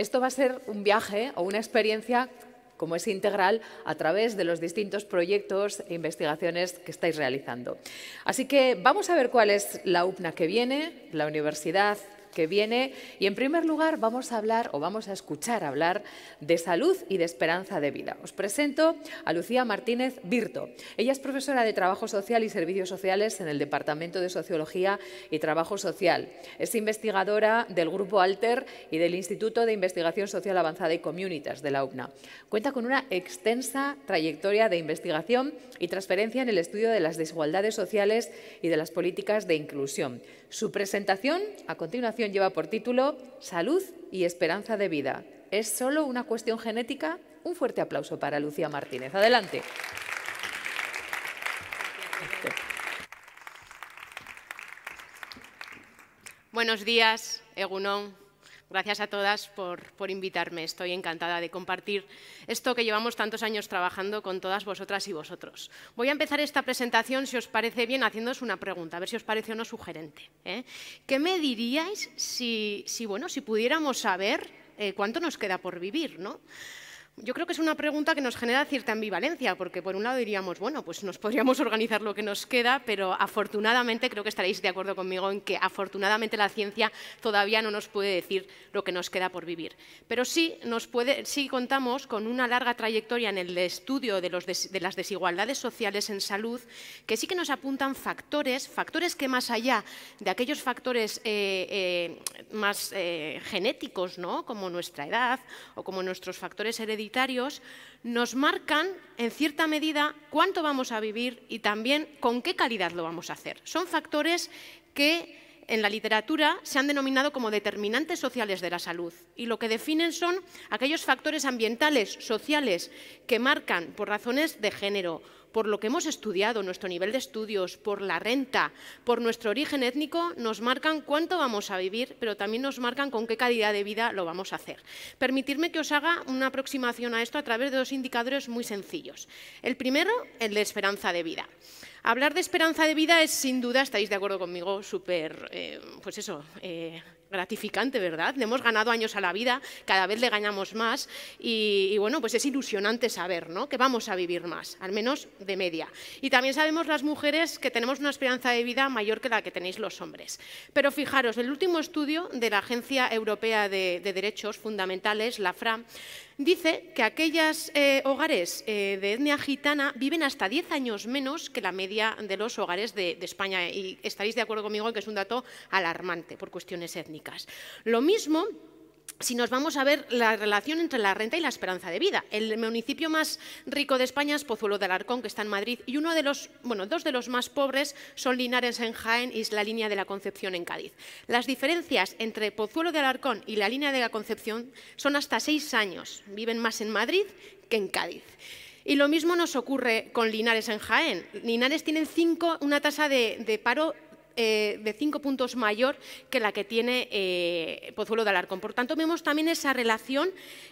Esto va a ser un viaje o una experiencia como es integral a través de los distintos proyectos e investigaciones que estáis realizando. Así que vamos a ver cuál es la UPNA que viene, la universidad, que viene. Y en primer lugar vamos a hablar o vamos a escuchar hablar de salud y de esperanza de vida. Os presento a Lucía Martínez Virto. Ella es profesora de Trabajo Social y Servicios Sociales en el Departamento de Sociología y Trabajo Social. Es investigadora del Grupo Alter y del Instituto de Investigación Social Avanzada y Comunitas de la UNa. Cuenta con una extensa trayectoria de investigación y transferencia en el estudio de las desigualdades sociales y de las políticas de inclusión. Su presentación, a continuación, lleva por título Salud y esperanza de vida. ¿Es solo una cuestión genética? Un fuerte aplauso para Lucía Martínez. Adelante. Buenos días, Egunon. Gracias a todas por, por, invitarme. Estoy encantada de compartir esto que llevamos tantos años trabajando con todas vosotras y vosotros. Voy a empezar esta presentación, si os parece bien, haciéndoos una pregunta, a ver si os parece o no sugerente. ¿eh? ¿Qué me diríais si, si, bueno, si pudiéramos saber eh, cuánto nos queda por vivir? ¿no? yo creo que es una pregunta que nos genera cierta ambivalencia, porque por un lado diríamos, bueno, pues nos podríamos organizar lo que nos queda, pero afortunadamente, creo que estaréis de acuerdo conmigo en que afortunadamente la ciencia todavía no nos puede decir lo que nos queda por vivir. Pero sí, nos puede, sí contamos con una larga trayectoria en el estudio de, los las desigualdades sociales en salud, que sí que nos apuntan factores, factores que más allá de aquellos factores eh, eh, más eh, genéticos, ¿no? como nuestra edad o como nuestros factores hereditarios, nos marcan, en cierta medida, cuánto vamos a vivir y también con qué calidad lo vamos a hacer. Son factores que en la literatura se han denominado como determinantes sociales de la salud y lo que definen son aquellos factores ambientales, sociales, que marcan por razones de género, por lo que hemos estudiado, nuestro nivel de estudios, por la renta, por nuestro origen étnico, nos marcan cuánto vamos a vivir, pero también nos marcan con qué calidad de vida lo vamos a hacer. Permitidme que os haga una aproximación a esto a través de dos indicadores muy sencillos. El primero, el de esperanza de vida. Hablar de esperanza de vida es, sin duda, estáis de acuerdo conmigo, súper, eh, pues eso, eh, gratificante, ¿verdad? Le hemos ganado años a la vida, cada vez le ganamos más y, bueno, pues es ilusionante saber, ¿no? Que vamos a vivir más, al menos de media. Y también sabemos las mujeres que tenemos una esperanza de vida mayor que la que tenéis los hombres. Pero fijaros, el último estudio de la Agencia Europea de, de Derechos Fundamentales, la FRA, dice que aquellos eh, hogares eh, de etnia gitana viven hasta 10 años menos que la media de los hogares de, de España. Y estaréis de acuerdo conmigo en que es un dato alarmante por cuestiones étnicas. Lo mismo si nos vamos a ver la relación entre la renta y la esperanza de vida. El municipio más rico de España es Pozuelo de Alarcón, que está en Madrid, y uno de los, bueno, dos de los más pobres son Linares en Jaén y la línea de la Concepción en Cádiz. Las diferencias entre Pozuelo de Alarcón y la línea de la Concepción son hasta seis años. Viven más en Madrid que en Cádiz. Y lo mismo nos ocurre con Linares en Jaén. Linares tienen cinco, una tasa de, de paro eh, de cinco puntos mayor que la que tiene eh, Pozuelo de Alarcón. Por tanto, vemos también esa relación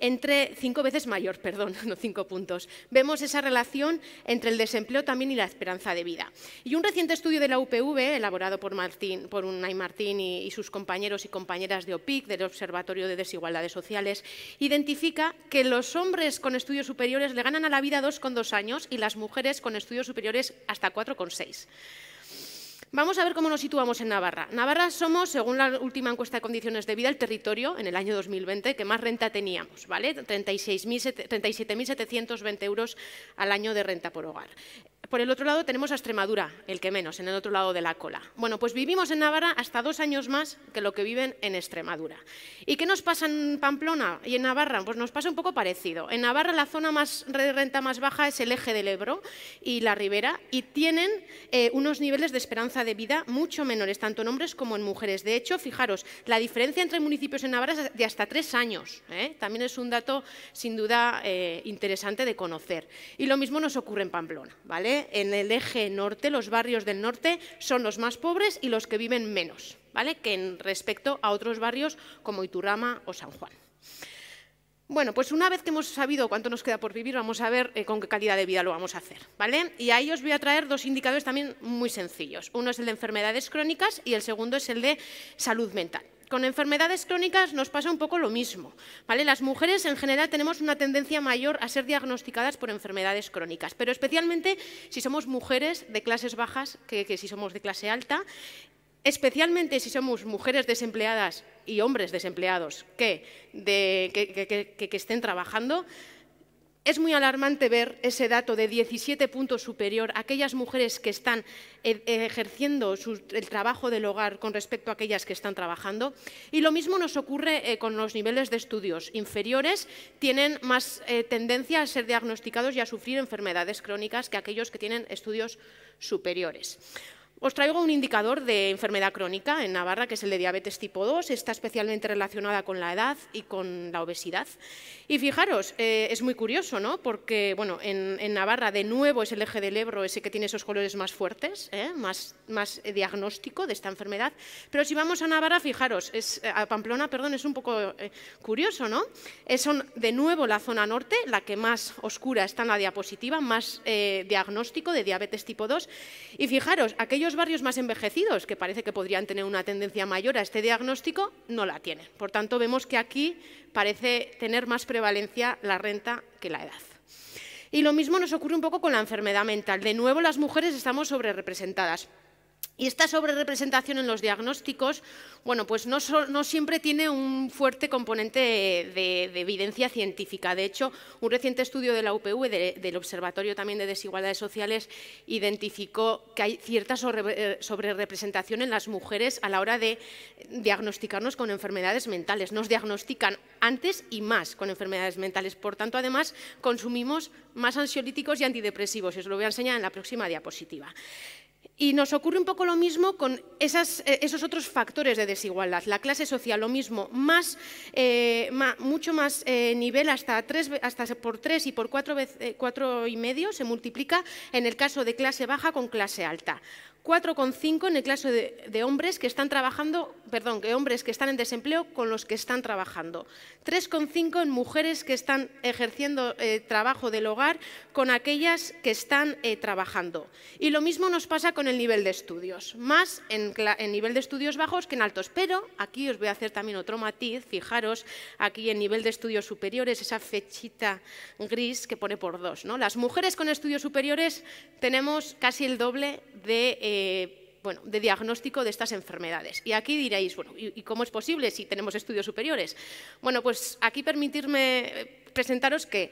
entre cinco veces mayor, perdón, no cinco puntos. Vemos esa relación entre el desempleo también y la esperanza de vida. Y un reciente estudio de la UPV, elaborado por Martín, por Martín y, y sus compañeros y compañeras de OPIC, del Observatorio de Desigualdades Sociales, identifica que los hombres con estudios superiores le ganan a la vida 2,2 años y las mujeres con estudios superiores hasta 4,6. Vamos a ver cómo nos situamos en Navarra. Navarra somos, según la última encuesta de condiciones de vida, el territorio en el año 2020 que más renta teníamos, ¿vale? 37.720 euros al año de renta por hogar. Por el otro lado tenemos a Extremadura, el que menos, en el otro lado de la cola. Bueno, pues vivimos en Navarra hasta dos años más que lo que viven en Extremadura. ¿Y qué nos pasa en Pamplona y en Navarra? Pues nos pasa un poco parecido. En Navarra la zona más de renta más baja es el eje del Ebro y la Ribera y tienen eh, unos niveles de esperanza de vida mucho menores, tanto en hombres como en mujeres. De hecho, fijaros, la diferencia entre municipios en Navarra es de hasta tres años. ¿eh? También es un dato sin duda eh, interesante de conocer. Y lo mismo nos ocurre en Pamplona, ¿vale? en el eje norte, los barrios del norte son los más pobres y los que viven menos, ¿vale? Que en respecto a otros barrios como Iturrama o San Juan. Bueno, pues una vez que hemos sabido cuánto nos queda por vivir, vamos a ver eh, con qué calidad de vida lo vamos a hacer, ¿vale? Y ahí os voy a traer dos indicadores también muy sencillos. Uno es el de enfermedades crónicas y el segundo es el de salud mental. Con enfermedades crónicas nos pasa un poco lo mismo. ¿vale? Las mujeres en general tenemos una tendencia mayor a ser diagnosticadas por enfermedades crónicas, pero especialmente si somos mujeres de clases bajas que, si somos de clase alta, especialmente si somos mujeres desempleadas y hombres desempleados que estén trabajando. Es muy alarmante ver ese dato de 17 puntos superior a aquellas mujeres que están e-, ejerciendo el trabajo del hogar con respecto a aquellas que están trabajando. Y lo mismo nos ocurre eh, con los niveles de estudios inferiores, tienen más eh, tendencia a ser diagnosticados y a sufrir enfermedades crónicas que aquellos que tienen estudios superiores. Os traigo un indicador de enfermedad crónica en Navarra, que es el de diabetes tipo 2. Está especialmente relacionada con la edad y con la obesidad. Y fijaros, eh, es muy curioso, ¿no? Porque, bueno, en, Navarra, de nuevo, es el eje del Ebro ese que tiene esos colores más fuertes, ¿eh? más, más eh, diagnóstico de esta enfermedad. Pero si vamos a Navarra, fijaros, es, a Pamplona, perdón, es un poco curioso, ¿no? Es de nuevo la zona norte, la que más oscura está en la diapositiva, más diagnóstico de diabetes tipo 2. Y fijaros, aquellos los barrios más envejecidos, que parece que podrían tener una tendencia mayor a este diagnóstico, no la tienen. Por tanto, vemos que aquí parece tener más prevalencia la renta que la edad. Y lo mismo nos ocurre un poco con la enfermedad mental. De nuevo, las mujeres estamos sobrerepresentadas. Y esta sobrerepresentación en los diagnósticos, bueno, pues no, siempre tiene un fuerte componente de, evidencia científica. De hecho, un reciente estudio de la UPV, del Observatorio también de Desigualdades Sociales, identificó que hay cierta eh, sobrerepresentación en las mujeres a la hora de diagnosticarnos con enfermedades mentales. Nos diagnostican antes y más con enfermedades mentales. Por tanto, además, consumimos más ansiolíticos y antidepresivos. Os lo voy a enseñar en la próxima diapositiva. Y nos ocurre un poco lo mismo con eh, esos otros factores de desigualdad. La clase social, lo mismo, más, eh, mucho más eh, nivel, hasta, tres, por tres y por cuatro y medio se multiplica en el caso de clase baja con clase alta. 4,5 en el caso de, hombres que están trabajando, perdón, que hombres que están en desempleo con los que están trabajando. 3,5 en mujeres que están ejerciendo eh, trabajo del hogar con aquellas que están eh, trabajando. Y lo mismo nos pasa con el nivel de estudios, más en, nivel de estudios bajos que en altos. Pero aquí os voy a hacer también otro matiz, fijaros, aquí en nivel de estudios superiores, esa fechita gris que pone por dos. Las mujeres con estudios superiores tenemos casi el doble de... Eh, eh, bueno, de diagnóstico de estas enfermedades. Y aquí diréis, bueno, ¿y, cómo es posible si tenemos estudios superiores? Bueno, pues aquí permitirme eh, presentaros que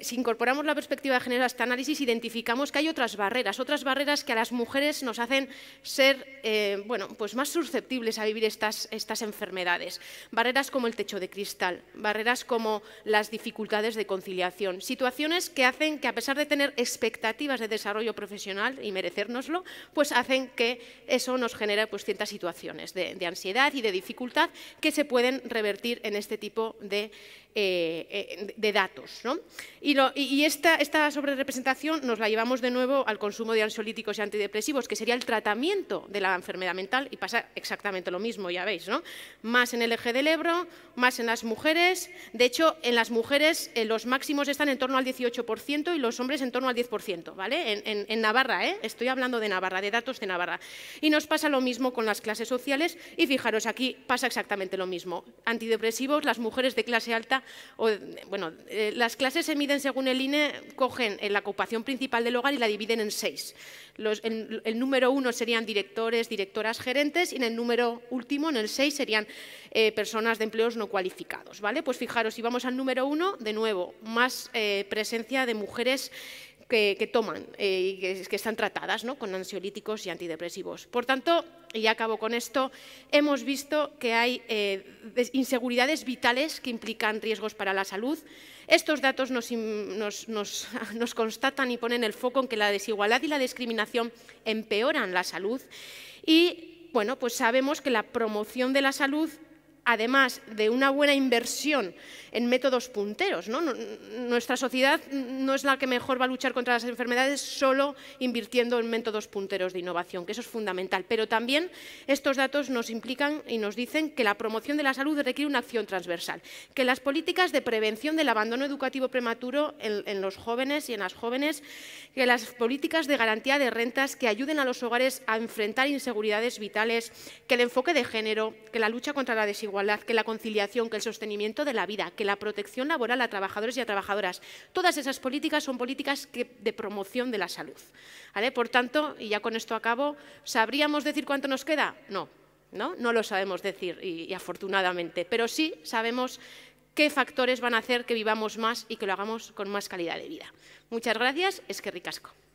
si incorporamos la perspectiva de género a este análisis, identificamos que hay otras barreras, otras barreras que a las mujeres nos hacen ser eh, bueno, pues más susceptibles a vivir estas, estas enfermedades. Barreras como el techo de cristal, barreras como las dificultades de conciliación, situaciones que hacen que a pesar de tener expectativas de desarrollo profesional y merecérnoslo, pues hacen que eso nos genere pues, ciertas situaciones de, ansiedad y de dificultad que se pueden revertir en este tipo de eh, eh de, datos. ¿no? Y, esta, sobre sobrerepresentación nos la llevamos de nuevo al consumo de ansiolíticos y antidepresivos, que sería el tratamiento de la enfermedad mental, y pasa exactamente lo mismo, ya veis, ¿no? Más en el eje del Ebro, más en las mujeres. De hecho, en las mujeres eh, los máximos están en torno al 18% y los hombres en torno al 10%, ¿vale? En, Navarra, ¿eh? Estoy hablando de Navarra, de datos de Navarra. Y nos pasa lo mismo con las clases sociales, y fijaros, aquí pasa exactamente lo mismo. Antidepresivos, las mujeres de clase alta o bueno, eh, las clases se miden según el INE, cogen eh, la ocupación principal del hogar y la dividen en seis. el número uno serían directores, directoras, gerentes y en el número último, en el seis, serían eh, personas de empleos no cualificados. ¿vale? Pues fijaros, si vamos al número uno, de nuevo, más presencia de mujeres que, toman eh, y que, están tratadas ¿no? con ansiolíticos y antidepresivos. Por tanto, y ya acabo con esto, hemos visto que hay eh, inseguridades vitales que implican riesgos para la salud. Estos datos nos, nos constatan y ponen el foco en que la desigualdad y la discriminación empeoran la salud y bueno, pues sabemos que la promoción de la salud además de una buena inversión en métodos punteros. Nuestra sociedad no es la que mejor va a luchar contra las enfermedades solo invirtiendo en métodos punteros de innovación, que eso es fundamental. Pero también estos datos nos implican y nos dicen que la promoción de la salud requiere una acción transversal, que las políticas de prevención del abandono educativo prematuro en, en los jóvenes y en las jóvenes, que las políticas de garantía de rentas que ayuden a los hogares a enfrentar inseguridades vitales, que el enfoque de género, que la lucha contra la desigualdad, que la conciliación, que el sostenimiento de la vida, que la protección laboral a trabajadores y a trabajadoras. Todas esas políticas son políticas de promoción de la salud. Por tanto, y ya con esto acabo, ¿sabríamos decir cuánto nos queda? No, no, lo sabemos decir y, afortunadamente, pero sí sabemos qué factores van a hacer que vivamos más y que lo hagamos con más calidad de vida. Muchas gracias, es que ricasco.